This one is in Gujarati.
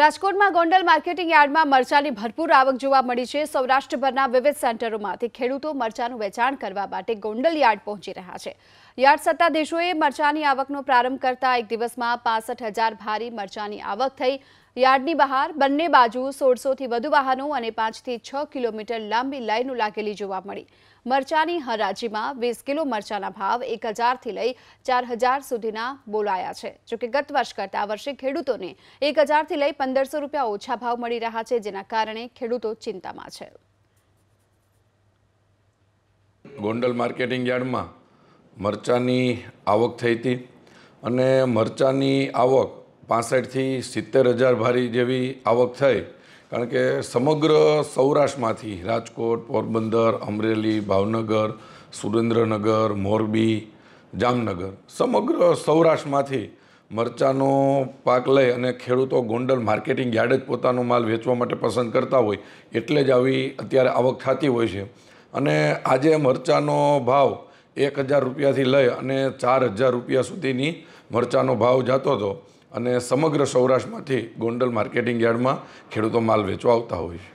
રાજકોટમાં ગોંડલ માર્કેટિંગ યાર્ડમાં મરચાની ભરપૂર આવક જોવા મળી છે સૌરાષ્ટ્રભરના વિવિધ સેન્ટરોમાંથી ખેડૂતો મરચાનું વેચાણ કરવા માટે ગોંડલ યાર્ડ પહોંચી રહ્યા છે યાર્ડ સત્તાધીશોએ મરચાની આવકનો પ્રારંભ કરતા એક દિવસમાં પાસઠ ભારી મરચાની આવક થઈ યાર્ડની બહાર બંને બાજુ સોળસોથી વધુ વાહનો અને પાંચથી છ કિલોમીટર લાંબી લાઈનો લાગેલી જોવા મળી મરચાની હરાજીમાં વીસ કિલો મરચાના ભાવ એક હજારથી લઈ ચાર હજાર સુધીના બોલાયા છે જોકે ગત વર્ષ કરતા વર્ષે ખેડૂતોને એક હજારથી લઈ પંદરસો રૂપિયા ઓછા ભાવ મળી રહ્યા છે જેના કારણે ખેડૂતો ચિંતામાં છે ગોંડલ માર્કેટિંગ યાર્ડમાં મરચાંની આવક થઈ હતી અને મરચાંની આવક પાંસઠથી સિત્તેર હજાર ભારી જેવી આવક થઈ કારણ કે સમગ્ર સૌરાષ્ટ્રમાંથી રાજકોટ પોરબંદર અમરેલી ભાવનગર સુરેન્દ્રનગર મોરબી જામનગર સમગ્ર સૌરાષ્ટ્રમાંથી મરચાંનો પાક લઈ અને ખેડૂતો ગોંડલ માર્કેટિંગ યાર્ડ જ પોતાનો માલ વેચવા માટે પસંદ કરતા હોય એટલે જ આવી અત્યારે આવક થતી હોય છે અને આજે મરચાંનો ભાવ એક હજાર રૂપિયાથી લઈ અને ચાર હજાર રૂપિયા સુધીની મરચાંનો ભાવ જતો હતો અને સમગ્ર સૌરાષ્ટ્રમાંથી ગોંડલ માર્કેટિંગ યાર્ડમાં ખેડૂતો માલ વેચવા આવતા હોય છે